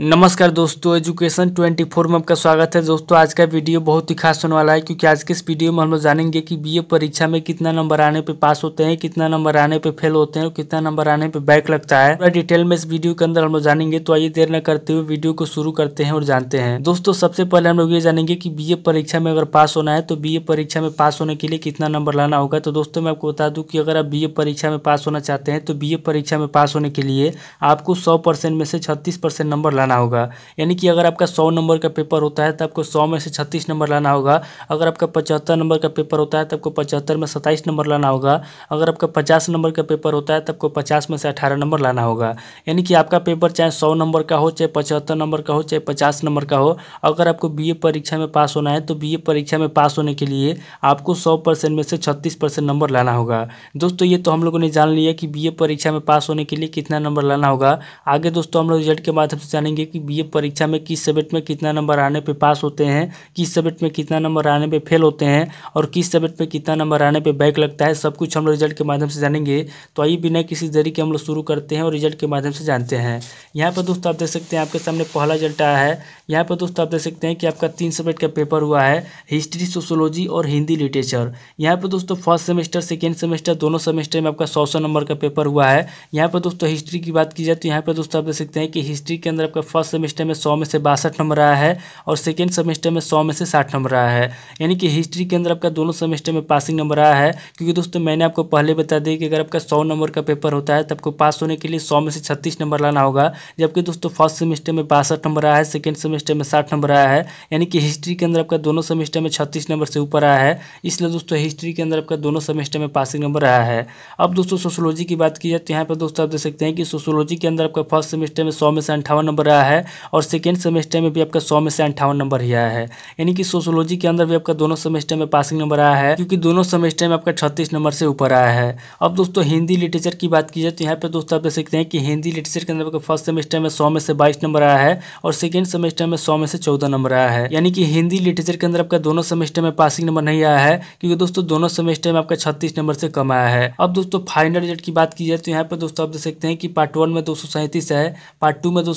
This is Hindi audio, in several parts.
नमस्कार दोस्तों एजुकेशन 24 में आपका स्वागत है दोस्तों आज का वीडियो बहुत ही खास होने वाला है क्योंकि आज के इस वीडियो में हम लोग जानेंगे कि बीए परीक्षा में कितना नंबर आने पे पास होते हैं कितना नंबर आने पे फेल होते हैं और कितना नंबर आने पे बैक लगता है पूरा डिटेल में इस वीडियो के अंदर हम लोग जानेंगे तो आइए देर न करते हुए वीडियो को शुरू करते हैं और जानते हैं दोस्तों सबसे पहले हम लोग ये जानेंगे की बी परीक्षा में अगर पास होना है तो बी परीक्षा में पास होने के लिए कितना नंबर लाना होगा तो दोस्तों मैं आपको बता दू की अगर आप बी परीक्षा में पास होना चाहते हैं तो बी परीक्षा में पास होने के लिए आपको सौ में से छत्तीस नंबर लाना होगा यानी कि अगर आपका सौ नंबर का पेपर होता है तो आपको सौ में से छत्तीस नंबर लाना होगा अगर आपका पचहत्तर नंबर का पेपर होता है तो आपको पचहत्तर में सत्ताईस नंबर लाना होगा अगर आपका पचास नंबर का पेपर होता है तो आपको पचास में से अठारह नंबर लाना होगा यानी कि आपका पेपर चाहे सौ नंबर का हो चाहे पचहत्तर नंबर का हो चाहे पचास नंबर का हो अगर आपको बी परीक्षा में पास होना है तो बी परीक्षा में पास होने के लिए आपको सौ परसेंट में से छत्तीस परसेंट नंबर लाना होगा दोस्तों ये तो हम लोगों ने जान लिया कि बी परीक्षा में पास होने के लिए कितना नंबर लाना होगा आगे दोस्तों हम लोग रिजल्ट के माध्यम से जानेंगे बताएंगे कि ये परीक्षा में किस सब्जेक्ट में कितना नंबर आने पे पास होते हैं किस सब्जेक्ट में कितना नंबर आने पे फेल होते हैं और किस सब्जेक्ट में कितना नंबर आने पे बैक लगता है सब कुछ हम लोग रिजल्ट के माध्यम से जानेंगे तो आइए बिना किसी जरिए हम लोग शुरू करते हैं और रिजल्ट के माध्यम से जानते हैं यहाँ पर दोस्तों आप देख सकते हैं आपके सामने पहला रिजल्ट आया है यहाँ पर दोस्तों आप देख सकते हैं कि आपका तीन सब्जेक्ट का पेपर हुआ है हिस्ट्री सोशोलॉजी और हिंदी लिटरेचर यहाँ पर दोस्तों फर्स्ट सेमेस्टर सेकेंड सेमेस्टर दोनों सेमेस्टर में आपका सौ सौ नंबर का पेपर हुआ है यहाँ पर दोस्तों हिस्ट्री की बात की जाए तो यहाँ पर दोस्तों आप देख सकते हैं कि हिस्ट्री के अंदर आपका फर्स्ट सेमेस्टर में सौ में से बासठ नंबर आया है और सेकेंड सेमेस्टर में सौ में से साठ नंबर आया है यानी कि हिस्ट्री के अंदर आपका दोनों सेमेस्टर में पासिंग नंबर आया है क्योंकि दोस्तों मैंने आपको पहले बता दिया कि अगर आपका सौ नंबर का पेपर होता है तो आपको पास होने के लिए सौ में से छत्तीस नंबर लाना होगा जबकि दोस्तों फर्स्ट सेमेस्टर में बासठ नंबर आया है सेकेंड सेमेस्टर में साठ नंबर आया है यानी कि हिस्ट्री के अंदर आपका दोनों सेमेस्टर में छत्तीस नंबर से ऊपर आया है इसलिए दोस्तों हिस्ट्री के अंदर आपका दोनों सेमेस्टर में पासिंग नंबर आया है अब दोस्तों सोशोलॉजी की बात की जाए तो यहाँ पर दोस्तों आप देख सकते हैं कि सोशोलॉजी के अंदर आपका फर्स्ट सेमेस्टर में सौ में से अंठावन नंबर रहा है और सेकेंड सेमेस्टर में भी आपका सौ में से अंठावन नंबर ही आया है यानी कि सोशोलॉजी के अंदर भी आपका दोनों सेमेस्टर में पासिंग नंबर आया है क्योंकि दोनों सेमेस्टर में आपका छत्तीस नंबर से ऊपर आया है अब दोस्तों हिंदी लिटरेचर की बात की जाए तो यहाँ पर दोस्तों आप देख सकते हैं कि हिंदी लिटरेचर के अंदर आपका फर्स्ट सेमेस्टर में सौ में से बाईस नंबर आया है और सेकेंड सेमेस्टर में सौ में से चौदह नंबर आया है यानी कि हिंदी लिटरेचर के अंदर आपका दोनों सेमेस्टर में पासिंग नंबर नहीं आया है क्योंकि दोस्तों दोनों सेमेस्टर में आपका छत्तीस नंबर से कम आया है अब दोस्तों फाइनल रिजल्ट की बात की जाए तो यहाँ पर दोस्तों आप देख सकते हैं कि पार्ट वन में दो है पार्ट टू में दो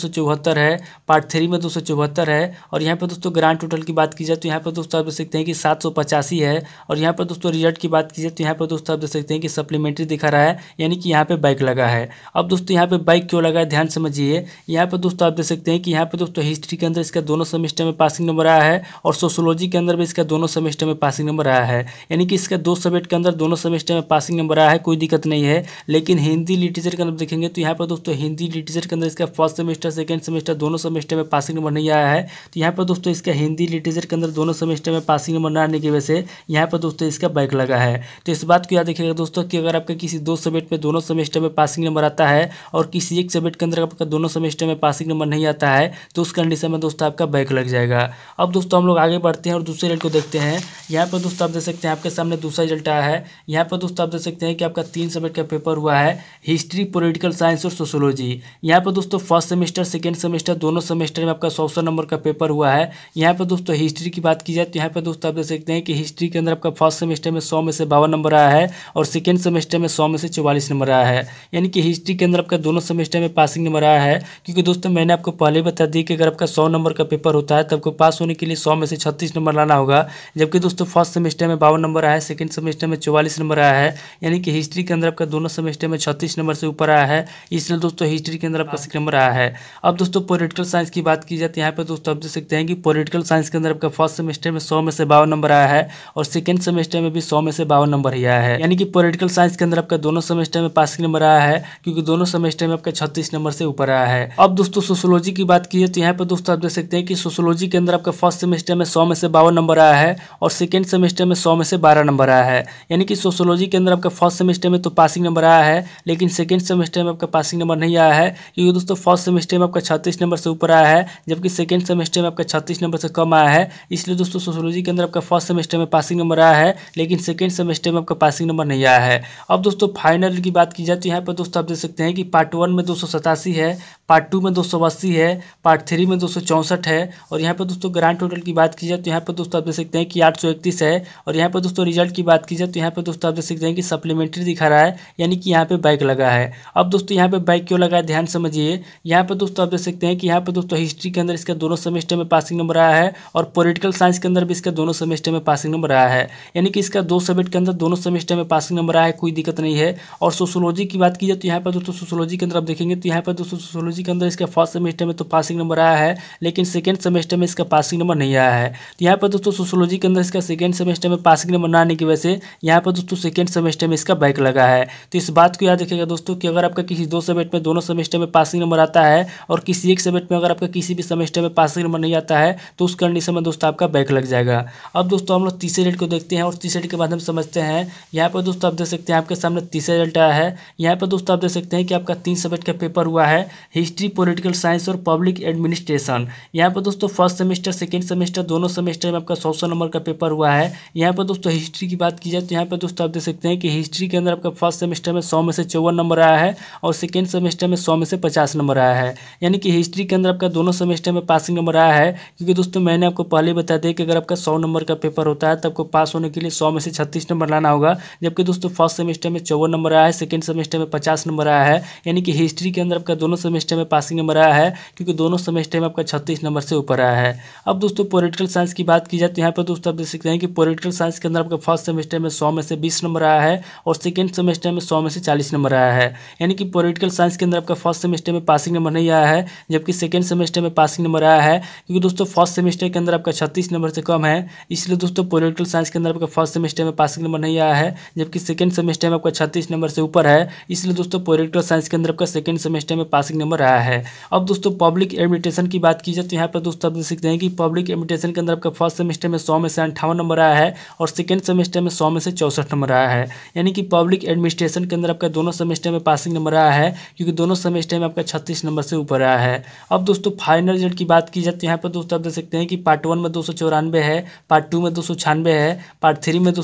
चौहत्तर है पार्ट थ्री में दो सौ चौहत्तर है और यहाँ पर दोस्तों ग्रांड टोटल की बात की जाए तो यहाँ पर दोस्तों आप देख सकते हैं कि सात सौ पचासी है और यहाँ पर दोस्तों रिजल्ट की बात की जाए तो यहाँ पर दोस्तों आप देख सकते हैं कि सप्लीमेंट्री दिखा रहा है यानी कि यहाँ पर बाइक लगा है अब दोस्तों यहाँ पर बाइक क्यों लगा है ध्यान समझिए यहाँ पर दोस्तों आप देख सकते हैं कि यहाँ पर दोस्तों हिस्ट्री के अंदर इसका दोनों सेमेस्टर में पासिंग नंबर आया है और सोशोलॉजी के अंदर भी इसका दोनों सेमेस्टर में पासिंग नंबर आया है यानी कि इसका दो सब्जेक्ट के अंदर दोनों सेमेस्टर में पासिंग नंबर आया है कोई दिक्कत नहीं है लेकिन हिंदी लिटरेचर के अंदर देखेंगे तो यहाँ पर दोस्तों हिंदी लिटरेचर के अंदर इसका first semester second semester semester दोनों सेमेस्टर में पासिंग नंबर नहीं आया है तो यहाँ पर दोस्तों इसका हिंदी लिटरेचर के अंदर दोनों सेमेस्टर में पासिंग नंबर न आने की वजह से यहाँ पर दोस्तों इसका बैक लगा है तो इस बात को याद रखिएगा दोस्तों कि अगर आपका किसी दो सब्जेक्ट में दोनों सेमेस्टर में पासिंग नंबर आता है और किसी एक सब्जेक्ट के अंदर आपका दोनों सेमेस्टर में पासिंग नंबर नहीं आता है तो उस कंडीशन में दोस्तों आपका बैक लग जाएगा अब दोस्तों हम लोग आगे बढ़ते हैं और दूसरे रिजल्ट को देखते हैं यहाँ पर दोस्तों आप देख सकते हैं आपके सामने दूसरा रिजल्ट आया है यहाँ पर दोस्तों आप देख सकते हैं कि आपका तीन सब्जेक्ट का पेपर हुआ है हिस्ट्री पोलिटिकल साइंस और सोशोलॉजी यहाँ पर दोस्तों फर्स्ट सेमेस्टर सेकेंड सेमेस्टर दोनों सेमेस्टर में आपका सौ सौ नंबर का पेपर हुआ है यहाँ पर दोस्तों हिस्ट्री की बात की जाए तो यहाँ पर दोस्तों आप देख सकते हैं कि हिस्ट्री के अंदर आपका फर्स्ट सेमेस्टर में सौ में से बावन नंबर आया है और सेकेंड सेमेस्टर में सौ में से चौवालीस नंबर आया है यानी कि हिस्ट्री के अंदर आपका दोनों सेमेस्टर में पासिंग नंबर आया है क्योंकि दोस्तों मैंने आपको पहले बता दी कि अगर आपका सौ नंबर का पेपर होता है तो आपको पास होने के लिए सौ में से छत्तीस नंबर लाना होगा जबकि दोस्तों फर्स्ट सेमेस्टर में बावन नंबर आया है सेकेंड सेमेस्टर में चौवालीस नंबर आया है यानी कि हिस्ट्री के अंदर आपका दोनों सेमेस्टर में छत्तीस नंबर से ऊपर आया है इसलिए दोस्तों हिस्ट्री के अंदर आपका नंबर आया है अब दोस्तों दोस्तों पॉलिटिकल साइंस की बात की जाए तो यहाँ पे दोस्तों आप देख सकते हैं कि पॉलिटिकल साइंस के अंदर आपका फर्स्ट सेमेस्टर में सौ में से बावन नंबर आया है और सेकंड सेमेस्टर में भी सौ में से बावन नंबर ही आया है यानी कि पॉलिटिकल साइंस के अंदर आपका दोनों सेमेस्टर में पासिंग नंबर आया है क्योंकि दोनों सेमेस्टर में आपका छत्तीस नंबर से ऊपर आया है अब दोस्तों सोशोलॉजी की बात की तो यहाँ पर दोस्तों आप देख सकते हैं कि सोशोलॉजी के अंदर आपका फर्स्ट सेमेस्टर में सौ में से बावन नंबर आया है और सेकेंड सेमेस्टर में सौ में से बारह नंबर आया है यानी कि सोशोलॉजी के अंदर आपका फर्स्ट सेमेस्टर में तो पासिंग नंबर आया है लेकिन सेकेंड सेमेस्टर में आपका पासिंग नंबर नहीं आया है क्योंकि दोस्तों फर्स्ट सेमेस्टर में आपका छत्तीस नंबर से ऊपर आया है जबकि सेकेंड सेमेस्टर में आपका छत्तीस नंबर से कम आया है इसलिए दोस्तों सोशोलॉजी के अंदर आपका फर्स्ट सेमेस्टर में पासिंग नंबर आया है लेकिन सेकेंड सेमेस्टर में आपका पासिंग नंबर नहीं आया है अब दोस्तों फाइनल की बात की जाए तो यहाँ पर दोस्तों आप देख सकते हैं कि पार्ट वन में दो है पार्ट टू में दो है पार्ट थ्री में दो है और यहाँ पर दोस्तों ग्रांड टोटल की बात की जाए तो यहाँ पर दोस्तों आप देख सकते हैं कि आठ है और यहाँ पर दोस्तों रिजल्ट की बात की जाए तो यहाँ पर दोस्तों आप देख सकते हैं कि सप्लीमेंट्री दिखा रहा है यानी कि यहाँ पर बाइक लगा है अब दोस्तों यहाँ पर बाइक क्यों लगा है ध्यान समझिए यहाँ पर दोस्तों आप देख सकते हैं कि यहाँ पर दोस्तों हिस्ट्री के अंदर इसका दोनों सेमेस्टर में पासिंग नंबर आया है और पॉलिटिकल साइंस के अंदर भी इसका दोनों सेमेस्टर में पासिंग नंबर आया है यानी कि इसका दो सब्जेक्ट के अंदर दोनों सेमेस्टर में पासिंग नंबर आया है कोई दिक्कत नहीं है और सोशोलॉजी की बात की जाए तो यहाँ पर दोस्तों सोशोलॉजी के अंदर आप देखेंगे तो यहाँ पर दोस्तों सोशोलॉजी के अंदर इसका फर्स्ट सेमेस्टर में तो पासिंग नंबर आया है लेकिन सेकेंड सेमेस्टर में इसका पासिंग नंबर नहीं आया है तो यहाँ पर दोस्तों सोशोलॉजी के अंदर इसका सेकेंड सेमेस्टर में पासिंग नंबर ना आने की वजह से यहाँ पर दोस्तों सेकेंड सेमेस्टर में इसका बैक लगा है तो इस बात को याद रखेगा दोस्तों कि अगर आपका किसी दो सब्जेक्ट में दोनों सेमेस्टर में पासिंग नंबर आता है और किसी किसी एक सब्जेक्ट में अगर आपका किसी भी सेमेस्टर में पासिंग नंबर नहीं आता है तो उस कंडीशन में दोस्तों आपका बैक लग जाएगा अब दोस्तों हम लोग तीसरे रेट को देखते हैं और तीसरे रेट के बाद हम समझते हैं यहाँ पर दोस्तों आप देख सकते हैं आपके सामने तीसरा डेट आया है यहाँ पर दोस्तों आप देख सकते हैं कि आपका तीन सब्जेक्ट का पेपर हुआ है हिस्ट्री पोलिटिकल साइंस और पब्लिक एडमिनिस्ट्रेशन यहाँ पर दोस्तों फर्स्ट सेमेस्टर सेकेंड सेमेस्टर दोनों सेमेस्टर में आपका सौ सौ नंबर का पेपर हुआ है यहाँ पर दोस्तों हिस्ट्री की बात की जाए तो यहाँ पर दोस्तों आप देख सकते हैं कि हिस्ट्री के अंदर आपका फर्स्ट सेमेस्टर में सौ में से चौवन नंबर आया है और सेकेंड सेमेस्टर में सौ में से पचास नंबर आया है यानी कि कि हिस्ट्री के अंदर आपका दोनों सेमेस्टर में पासिंग नंबर आया है क्योंकि दोस्तों मैंने आपको पहले बता दिया कि अगर आपका सौ नंबर का पेपर होता है तो आपको पास होने के लिए सौ में से छत्तीस नंबर लाना होगा जबकि दोस्तों फर्स्ट सेमेस्टर में चौवन नंबर आया है सेकेंड सेमेस्टर में पचास नंबर आया है यानी कि हिस्ट्री के अंदर आपका दोनों सेमेस्टर में पासिंग नंबर आया है क्योंकि दोनों सेमेस्टर में आपका छत्तीस नंबर से ऊपर आया है अब दोस्तों पोलिटिकल साइंस की बात की जाए तो यहाँ पर दोस्तों आप देख सकते हैं कि पोलिटिकल साइंस के अंदर आपका फर्स्ट सेमेस्टर में सौ में से बीस नंबर आया है और सेकेंड सेमेस्टर में सौ में से चालीस नंबर आया है यानी कि पोलिटिकल साइंस के अंदर आपका फर्स्ट सेमेस्टर में पासिंग नंबर नहीं आया है जबकि सेकेंड सेमेस्टर में पासिंग नंबर आया है क्योंकि दोस्तों फर्स्ट सेमेस्टर के अंदर आपका छत्तीस नंबर से कम है इसलिए दोस्तों पोलिटिकल साइंस के अंदर आपका फर्स्ट सेमेस्टर में पासिंग नंबर नहीं आया है जबकि सेकेंड सेमेस्टर में आपका छत्तीस नंबर से ऊपर है इसलिए दोस्तों पोलिटिकल साइंस के अंदर आपका सेकेंड सेमेस्टर में पासिंग नंबर आया है अब दोस्तों पब्लिक एडमिटेशन की बात की जाए तो यहाँ पर दोस्तों आप सीखते हैं कि पब्लिक एडमिटेशन के अंदर आपका फर्स्ट सेमेस्टर में सौ में से अंठावन नंबर आया है और सेकेंड सेमेस्टर में सौ में से चौसठ नंबर आया है यानी कि पब्लिक एडमिनिस्ट्रेशन के अंदर आपका दोनों सेमेस्टर में पासिंग नंबर आया है क्योंकि दोनों सेमेस्टर में आपका छत्तीस नंबर से ऊपर आया है है अब दोस्तों फाइनल रिजल्ट की बात की जाती है यहाँ पर दोस्तों आप देख सकते हैं कि पार्ट वन में दो है पार्ट टू में दो है पार्ट थ्री में दो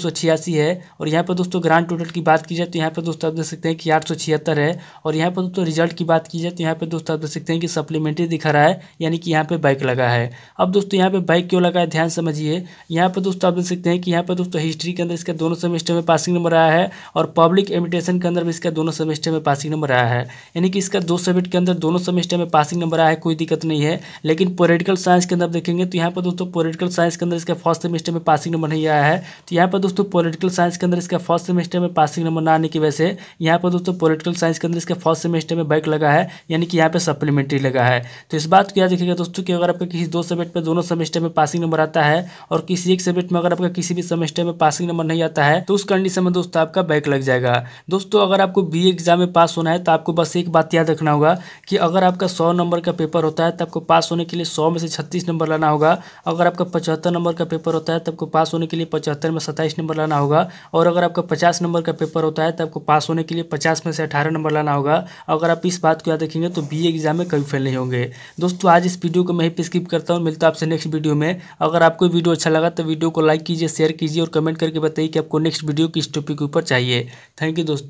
है और यहाँ पर दोस्तों ग्रांड टोटल की बात की जाती है यहाँ पर दोस्तों आप देख सकते हैं कि आठ है और यहाँ पर दोस्तों रिजल्ट की बात की जाती है यहाँ पर दोस्तों आप देख सकते हैं कि सप्लीमेंट्री दिखा रहा है यानी कि यहाँ पर बाइक लगा है अब दोस्तों यहाँ पर बाइक क्यों लगा है ध्यान समझिए यहाँ पर दोस्तों आप देख सकते हैं कि यहाँ पर दोस्तों हिस्ट्री के अंदर इसका दोनों सेमेस्टर में पासिंग नंबर आया है और पब्लिक एमिटेशन के अंदर भी इसका दोनों सेमेस्टर में पासिंग नंबर आया है यानी कि इसका दो सब्जेक्ट के अंदर दोनों सेमेस्टर में पासिंग पासिंग नंबर आया है कोई दिक्कत नहीं है लेकिन पोलिटिकल साइंस के अंदर देखेंगे तो यहाँ पर दोस्तों पोलिटिकल साइंस के अंदर इसका फर्स्ट सेमेस्टर में पासिंग नंबर नहीं आया है तो यहाँ पर दोस्तों पोलिटिकल साइंस के अंदर इसका फर्स्ट सेमेस्टर में पासिंग नंबर ना आने की वजह से यहाँ पर दोस्तों पोलिटिकल साइंस के अंदर इसका फर्स्ट सेमेस्टर में बैक लगा है यानी कि यहाँ पर सप्लीमेंट्री लगा है तो इस बात को याद रखिएगा दोस्तों कि अगर आपका किसी दो सब्जेक्ट पर दोनों सेमेस्टर में पासिंग नंबर आता है और किसी एक सब्जेक्ट में अगर आपका किसी भी सेमेस्टर में पासिंग नंबर नहीं आता है तो उस कंडीशन में दोस्तों आपका बैक लग जाएगा दोस्तों अगर आपको बी एग्जाम में पास होना है तो आपको बस एक बात याद रखना होगा कि अगर आपका सौ नंबर का पेपर होता है तो आपको पास होने के लिए सौ में से छत्तीस नंबर लाना होगा अगर आपका पचहत्तर नंबर का पेपर होता है तो आपको पास होने के लिए पचहत्तर में सत्ताईस नंबर लाना होगा और अगर आपका पचास नंबर का पेपर होता है तो आपको पास होने के लिए पचास में से अठारह नंबर लाना होगा अगर आप इस बात को याद रखेंगे तो बी एग्जाम में कभी फेल नहीं होंगे दोस्तों आज इस वीडियो को मैं ही स्किप करता हूँ मिलता आपसे नेक्स्ट वीडियो में अगर आपको वीडियो अच्छा लगा तो वीडियो को लाइक कीजिए शेयर कीजिए और कमेंट करके बताइए कि आपको नेक्स्ट वीडियो किस टॉपिक के ऊपर चाहिए थैंक यू दोस्तों